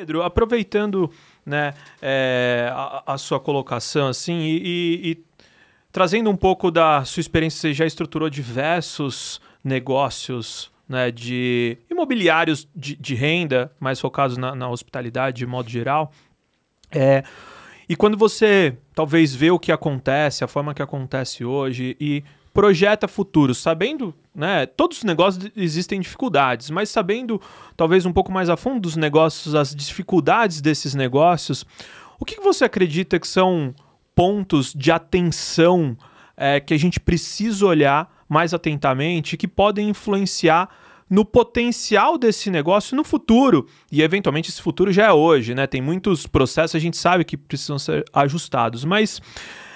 Pedro, aproveitando né, é, a, a, sua colocação assim e, e, e, trazendo um pouco da sua experiência, você já estruturou diversos negócios né, de imobiliários de, de renda, mais focados na, na, hospitalidade de modo geral. É, e quando você talvez vê o que acontece, a forma que acontece hoje e projeta futuro, sabendo né? Todos os negócios existem dificuldades, mas sabendo talvez um pouco mais a fundo dos negócios, as dificuldades desses negócios, o que você acredita que são pontos de atenção é, que a gente precisa olhar mais atentamente que podem influenciar no potencial desse negócio no futuro e eventualmente esse futuro já é hoje, né? Tem muitos processos a gente sabe que precisam ser ajustados, mas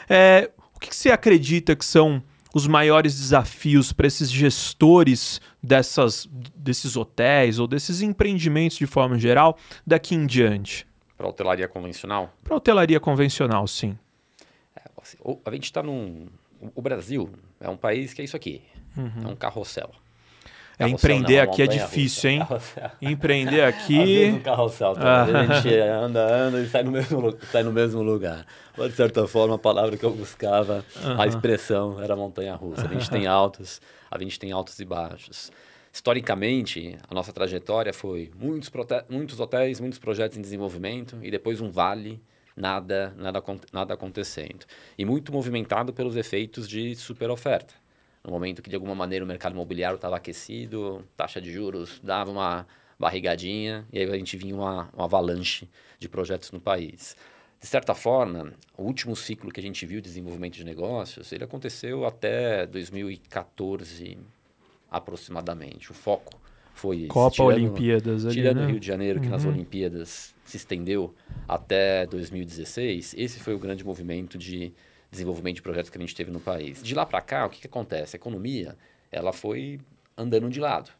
é, o que você acredita que são os maiores desafios para esses gestores dessas, desses hotéis ou desses empreendimentos de forma geral daqui em diante? Para a hotelaria convencional? Para a hotelaria convencional, sim. É, assim, a gente está num. O Brasil é um país que é isso aqui: uhum. é um carrossel. É, empreender né? aqui é difícil, hein? Carrossel. Empreender aqui. Às um carrossel, tá? a gente anda, anda e sai no, mesmo, sai no mesmo lugar. Mas, de certa forma, a palavra que eu buscava, a expressão, era montanha russa. A gente tem altos, a gente tem altos e baixos. Historicamente, a nossa trajetória foi muitos, muitos hotéis, muitos projetos em desenvolvimento e depois um vale nada, nada, nada acontecendo. E muito movimentado pelos efeitos de super oferta no momento que de alguma maneira o mercado imobiliário estava aquecido, taxa de juros dava uma barrigadinha e aí a gente vinha uma, uma avalanche de projetos no país. De certa forma, o último ciclo que a gente viu de desenvolvimento de negócios, ele aconteceu até 2014 aproximadamente. O foco foi Copa esse, tirando, Olimpíadas ali, tirando né? Rio de Janeiro, que uhum. nas Olimpíadas se estendeu até 2016, esse foi o grande movimento de desenvolvimento de projetos que a gente teve no país. De lá para cá, o que, que acontece? A economia ela foi andando de lado.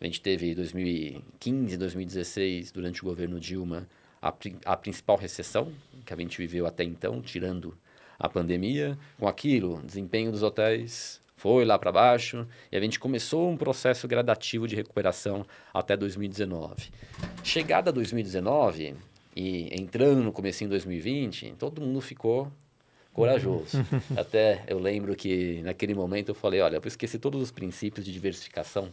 A gente teve 2015, 2016, durante o governo Dilma, a, a principal recessão que a gente viveu até então, tirando a pandemia. Com aquilo, desempenho dos hotéis foi lá para baixo e a gente começou um processo gradativo de recuperação até 2019. Chegada 2019 e entrando no começo em 2020, todo mundo ficou corajoso. Até eu lembro que naquele momento eu falei, olha, eu esqueci todos os princípios de diversificação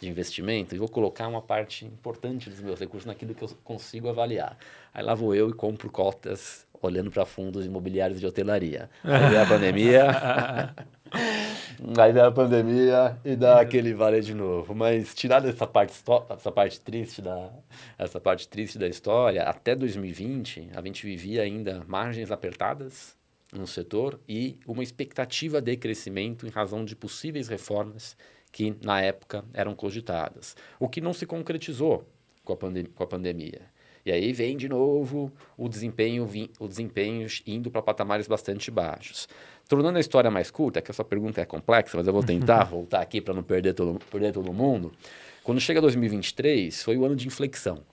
de investimento e vou colocar uma parte importante dos meus recursos naquilo que eu consigo avaliar. Aí lá vou eu e compro cotas olhando para fundos imobiliários de hotelaria. Aí veio a pandemia. Aí vem a pandemia e dá aquele vale de novo. Mas tirar essa parte, essa parte triste da essa parte triste da história, até 2020, a gente vivia ainda margens apertadas no setor e uma expectativa de crescimento em razão de possíveis reformas que, na época, eram cogitadas, o que não se concretizou com a, pandem com a pandemia. E aí vem de novo o desempenho, o desempenho indo para patamares bastante baixos. Tornando a história mais curta, que essa pergunta é complexa, mas eu vou tentar voltar aqui para não perder todo, perder todo mundo. Quando chega 2023, foi o ano de inflexão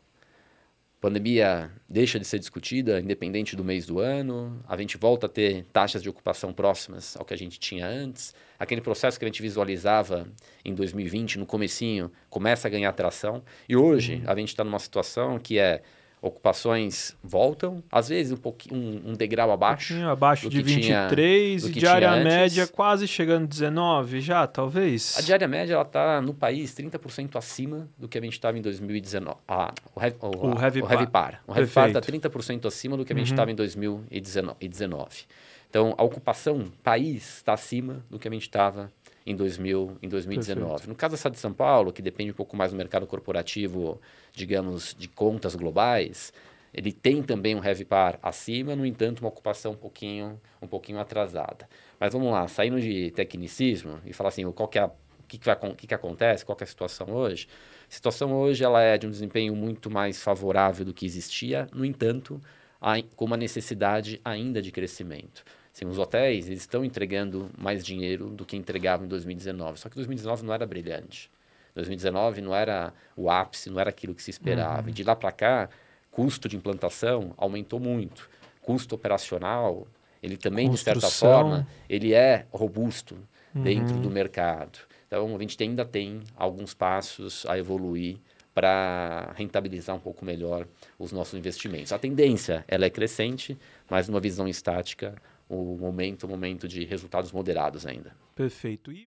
pandemia deixa de ser discutida, independente do mês do ano, a gente volta a ter taxas de ocupação próximas ao que a gente tinha antes, aquele processo que a gente visualizava em 2020, no comecinho, começa a ganhar tração, e hoje uhum. a gente está numa situação que é ocupações voltam, às vezes um pouquinho um, um degrau abaixo. Um abaixo de 23 tinha, e diária média quase chegando 19 já, talvez. A diária média ela tá no país 30% acima do que a gente estava em 2019. Ah, o, heavy, o, o, heavy, o heavy par. O heavy tá Perfeito. par está 30% acima do que a gente estava uhum. em 2019. Então a ocupação país está acima do que a gente estava em, 2000, em 2019. Perfeito. No caso da SAD de São Paulo, que depende um pouco mais do mercado corporativo, digamos, de contas globais, ele tem também um heavy par acima, no entanto, uma ocupação um pouquinho, um pouquinho atrasada. Mas vamos lá, saindo de tecnicismo e falar assim, qual que é a, o que, que, o que, que acontece, qual que é a situação hoje. A situação hoje ela é de um desempenho muito mais favorável do que existia, no entanto, com uma necessidade ainda de crescimento. Assim, os hotéis eles estão entregando mais dinheiro do que entregavam em 2019. Só que 2019 não era brilhante. 2019 não era o ápice, não era aquilo que se esperava. Uhum. De lá para cá, custo de implantação aumentou muito. Custo operacional, ele também, Construção. de certa forma, ele é robusto uhum. dentro do mercado. Então, a gente ainda tem alguns passos a evoluir para rentabilizar um pouco melhor os nossos investimentos. A tendência ela é crescente, mas numa visão estática o momento, momento de resultados moderados ainda. Perfeito. E